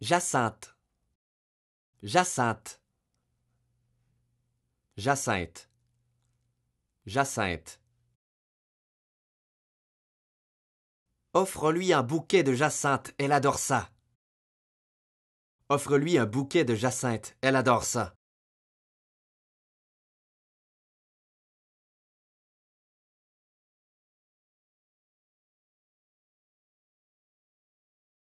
Jacinthe. Jacinthe. Jacinthe. Jacinthe. Offre-lui un bouquet de jacinthe, elle adore ça. Offre-lui un bouquet de jacinthe, elle adore ça.